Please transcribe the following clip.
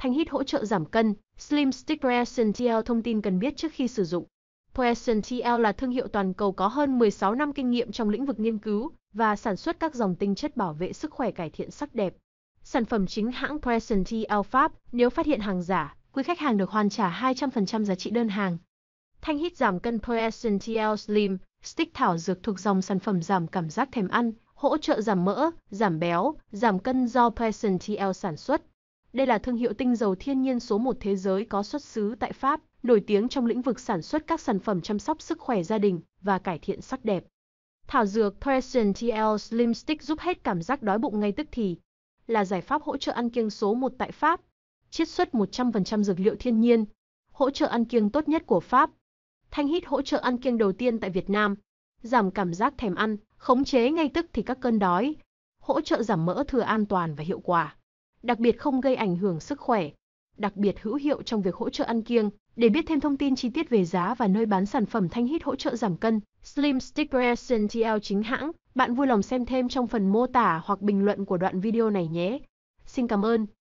Thanh hít hỗ trợ giảm cân, Slim Stick Presentiel thông tin cần biết trước khi sử dụng. Presentiel là thương hiệu toàn cầu có hơn 16 năm kinh nghiệm trong lĩnh vực nghiên cứu và sản xuất các dòng tinh chất bảo vệ sức khỏe cải thiện sắc đẹp. Sản phẩm chính hãng Presentiel Pháp, nếu phát hiện hàng giả, quý khách hàng được hoàn trả 200% giá trị đơn hàng. Thanh hít giảm cân Presentiel Slim, stick thảo dược thuộc dòng sản phẩm giảm cảm giác thèm ăn, hỗ trợ giảm mỡ, giảm béo, giảm cân do Presentiel sản xuất. Đây là thương hiệu tinh dầu thiên nhiên số một thế giới có xuất xứ tại Pháp, nổi tiếng trong lĩnh vực sản xuất các sản phẩm chăm sóc sức khỏe gia đình và cải thiện sắc đẹp. Thảo dược Present TL Slim Stick giúp hết cảm giác đói bụng ngay tức thì, là giải pháp hỗ trợ ăn kiêng số 1 tại Pháp, chiết xuất 100% dược liệu thiên nhiên, hỗ trợ ăn kiêng tốt nhất của Pháp. Thanh hít hỗ trợ ăn kiêng đầu tiên tại Việt Nam, giảm cảm giác thèm ăn, khống chế ngay tức thì các cơn đói, hỗ trợ giảm mỡ thừa an toàn và hiệu quả đặc biệt không gây ảnh hưởng sức khỏe, đặc biệt hữu hiệu trong việc hỗ trợ ăn kiêng. Để biết thêm thông tin chi tiết về giá và nơi bán sản phẩm thanh hít hỗ trợ giảm cân, Slim Stick Reaction TL chính hãng, bạn vui lòng xem thêm trong phần mô tả hoặc bình luận của đoạn video này nhé. Xin cảm ơn.